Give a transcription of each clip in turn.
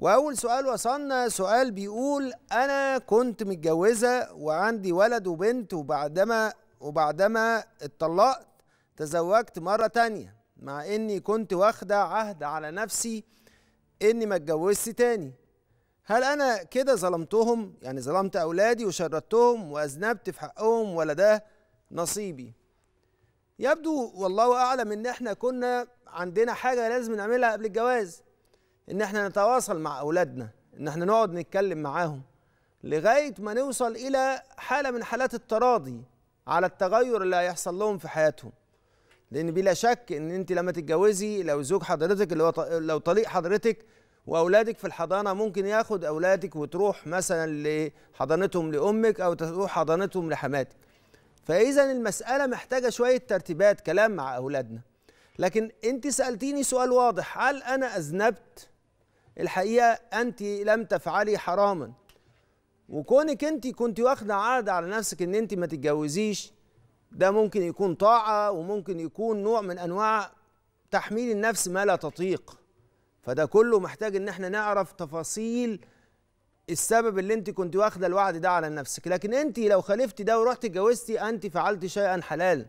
واول سؤال وصلنا سؤال بيقول انا كنت متجوزه وعندي ولد وبنت وبعدما وبعدما اتطلقت تزوجت مره تانية مع اني كنت واخده عهد على نفسي اني ما اتجوزش تاني هل انا كده ظلمتهم يعني ظلمت اولادي وشردتهم واذنبت في حقهم ولا ده نصيبي يبدو والله اعلم ان احنا كنا عندنا حاجه لازم نعملها قبل الجواز ان احنا نتواصل مع اولادنا ان احنا نقعد نتكلم معاهم لغايه ما نوصل الى حاله من حالات التراضي على التغير اللي هيحصل لهم في حياتهم لان بلا شك ان انت لما تتجوزي لو زوج حضرتك اللي هو لو طليق حضرتك واولادك في الحضانه ممكن ياخد اولادك وتروح مثلا لحضانتهم لامك او تروح حضانتهم لحماتك فاذا المساله محتاجه شويه ترتيبات كلام مع اولادنا لكن انت سالتيني سؤال واضح هل انا اذنبت الحقيقه انت لم تفعلي حراما وكونك انت كنت واخده عهد على نفسك ان انت ما تتجوزيش ده ممكن يكون طاعه وممكن يكون نوع من انواع تحميل النفس ما لا تطيق فده كله محتاج ان احنا نعرف تفاصيل السبب اللي انت كنت واخده الوعد ده على نفسك لكن انت لو خالفتي ده ورحت اتجوزتي انت فعلت شيئا حلال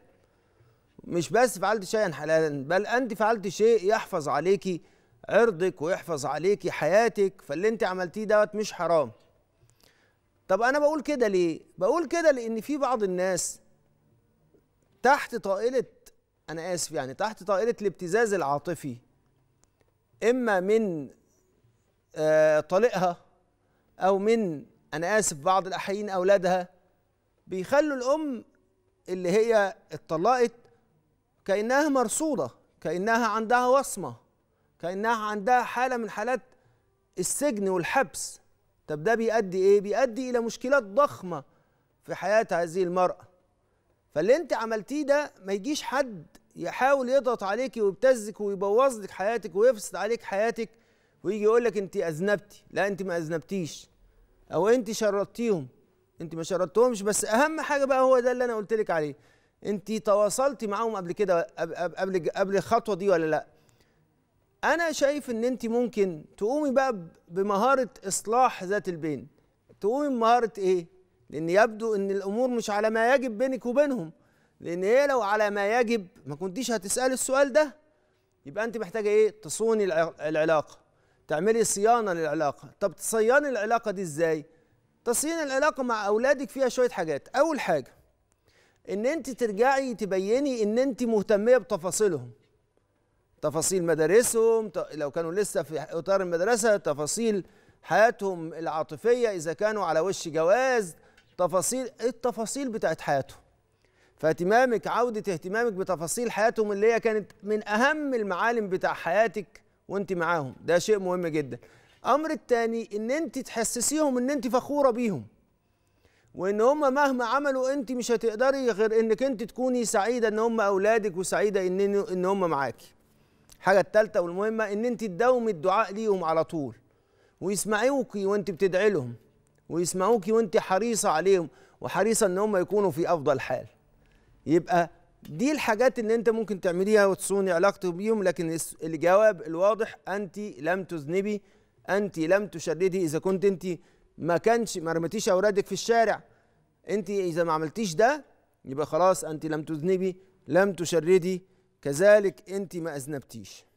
مش بس فعلت شيئا حلالا بل انت فعلت شيء يحفظ عليكي عرضك ويحفظ عليكي حياتك فاللي انت عملتيه دوت مش حرام طب انا بقول كده ليه بقول كده لان في بعض الناس تحت طائله انا اسف يعني تحت طائله الابتزاز العاطفي اما من آه، طالقها طليقها او من انا اسف بعض الاحيين اولادها بيخلوا الام اللي هي اتطلقت كانها مرصوده كانها عندها وصمه كانها عندها حاله من حالات السجن والحبس طب ده بيؤدي ايه بيؤدي الى مشكلات ضخمه في حياه هذه المراه فاللي انت عملتيه ده ما يجيش حد يحاول يضغط عليك ويبتزك ويبوظ لك حياتك ويفسد عليك حياتك ويجي يقول لك انت اذنبتي لا انت ما اذنبتيش او انت شردتيهم انت ما شردتهمش بس اهم حاجه بقى هو ده اللي انا قلت لك عليه انت تواصلتي معاهم قبل كده قبل قبل الخطوه دي ولا لا انا شايف ان انت ممكن تقومي بقى بمهاره اصلاح ذات البين تقومي بمهاره ايه لان يبدو ان الامور مش على ما يجب بينك وبينهم لان هي إيه لو على ما يجب ما كنتيش هتسالي السؤال ده يبقى انت محتاجه ايه تصوني العلاقه تعملي صيانه للعلاقه طب تصيني العلاقه دي ازاي تصين العلاقه مع اولادك فيها شويه حاجات اول حاجه ان انت ترجعي تبيني ان انت مهتميه بتفاصيلهم تفاصيل مدارسهم لو كانوا لسه في اطار المدرسه تفاصيل حياتهم العاطفيه اذا كانوا على وش جواز تفاصيل التفاصيل بتاعت حياتهم فاهتمامك عوده اهتمامك بتفاصيل حياتهم اللي هي كانت من اهم المعالم بتاع حياتك وانت معاهم ده شيء مهم جدا امر الثاني ان انت تحسسيهم ان انت فخوره بيهم وان هم مهما عملوا انت مش هتقدري غير انك انت تكوني سعيده ان هم اولادك وسعيده ان ان هم معاكي الحاجه الثالثه والمهمه ان انت تداومي الدعاء ليهم على طول ويسمعوكي وانت بتدعي لهم ويسمعوكي وانت حريصه عليهم وحريصه ان هم يكونوا في افضل حال يبقى دي الحاجات اللي انت ممكن تعمليها وتصوني علاقتك بيهم لكن الجواب الواضح انت لم تذنبي انت لم تشردي اذا كنت انت ما كانش ما رميتيش اولادك في الشارع انت اذا ما عملتيش ده يبقى خلاص انت لم تذنبي لم تشردي كذلك انت ما اذنبتيش